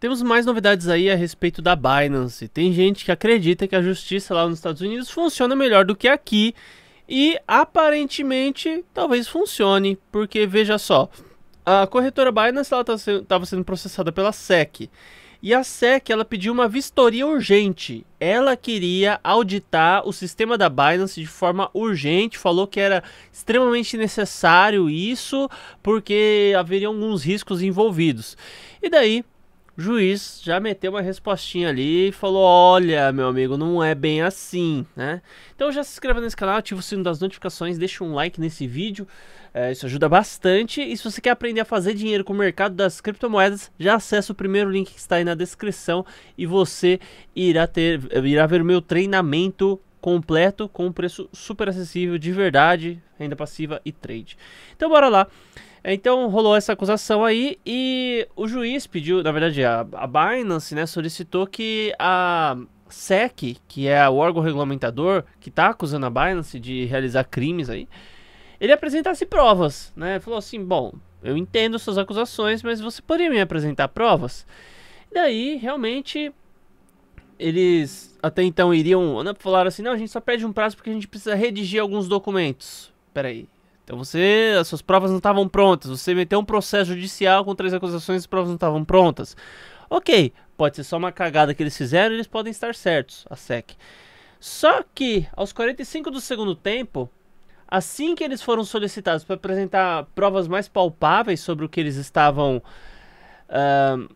Temos mais novidades aí a respeito da Binance. Tem gente que acredita que a justiça lá nos Estados Unidos funciona melhor do que aqui e aparentemente talvez funcione, porque veja só, a corretora Binance estava tá sendo processada pela SEC. E a SEC ela pediu uma vistoria urgente. Ela queria auditar o sistema da Binance de forma urgente, falou que era extremamente necessário isso porque haveriam alguns riscos envolvidos. E daí juiz já meteu uma respostinha ali e falou: Olha, meu amigo, não é bem assim, né? Então já se inscreva nesse canal, ativa o sino das notificações, deixa um like nesse vídeo, é, isso ajuda bastante. E se você quer aprender a fazer dinheiro com o mercado das criptomoedas, já acessa o primeiro link que está aí na descrição e você irá, ter, irá ver o meu treinamento completo com um preço super acessível de verdade, renda passiva e trade. Então bora lá. É, então rolou essa acusação aí e o juiz pediu, na verdade a, a Binance, né, solicitou que a SEC, que é o órgão regulamentador que está acusando a Binance de realizar crimes aí, ele apresentasse provas, né? Falou assim, bom, eu entendo suas acusações, mas você poderia me apresentar provas? Daí, realmente, eles até então iriam. Né, falar assim: não, a gente só pede um prazo porque a gente precisa redigir alguns documentos. Peraí. Então você. As suas provas não estavam prontas. Você meteu um processo judicial com três acusações e as provas não estavam prontas. Ok, pode ser só uma cagada que eles fizeram eles podem estar certos, a SEC. Só que, aos 45 do segundo tempo, assim que eles foram solicitados para apresentar provas mais palpáveis sobre o que eles estavam. Uh,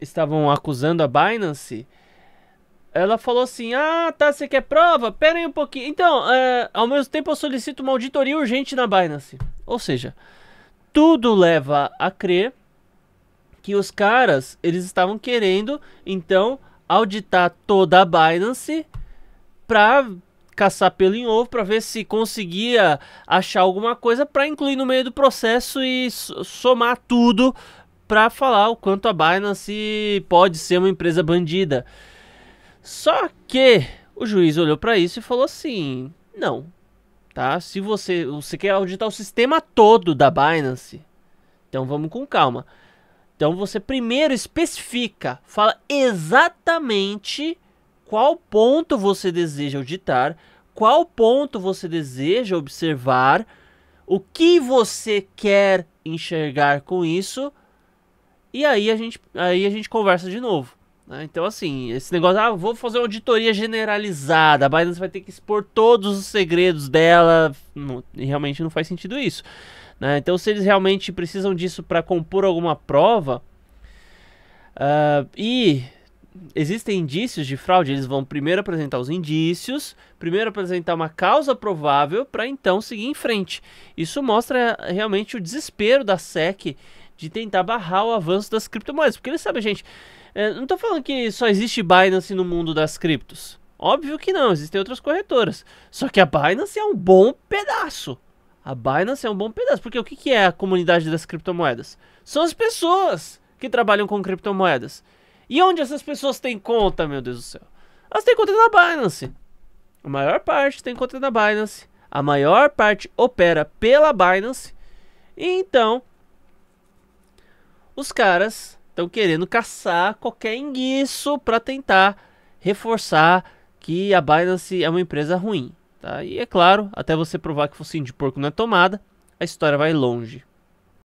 estavam acusando a Binance ela falou assim: Ah, tá, você quer prova? Pera aí um pouquinho. Então, é, ao mesmo tempo eu solicito uma auditoria urgente na Binance. Ou seja, tudo leva a crer que os caras eles estavam querendo então auditar toda a Binance para caçar pelo em ovo para ver se conseguia achar alguma coisa para incluir no meio do processo e somar tudo para falar o quanto a Binance pode ser uma empresa bandida. Só que o juiz olhou para isso e falou assim: "Não. Tá? Se você, você quer auditar o sistema todo da Binance, então vamos com calma. Então você primeiro especifica, fala exatamente qual ponto você deseja auditar, qual ponto você deseja observar, o que você quer enxergar com isso, e aí a gente, aí a gente conversa de novo. Né? Então, assim, esse negócio, ah, vou fazer uma auditoria generalizada, a Binance vai ter que expor todos os segredos dela, não, realmente não faz sentido isso. Né? Então, se eles realmente precisam disso para compor alguma prova, uh, e existem indícios de fraude, eles vão primeiro apresentar os indícios, primeiro apresentar uma causa provável, para então seguir em frente. Isso mostra realmente o desespero da SEC de tentar barrar o avanço das criptomoedas. Porque ele sabe, gente, é, não estou falando que só existe Binance no mundo das criptos. Óbvio que não, existem outras corretoras. Só que a Binance é um bom pedaço. A Binance é um bom pedaço, porque o que, que é a comunidade das criptomoedas? São as pessoas que trabalham com criptomoedas. E onde essas pessoas têm conta, meu Deus do céu? Elas têm conta na Binance. A maior parte tem conta na Binance. A maior parte opera pela Binance. E então, os caras estão querendo caçar qualquer enguiço para tentar reforçar que a Binance é uma empresa ruim. Tá? E é claro, até você provar que focinho de porco não é tomada, a história vai longe.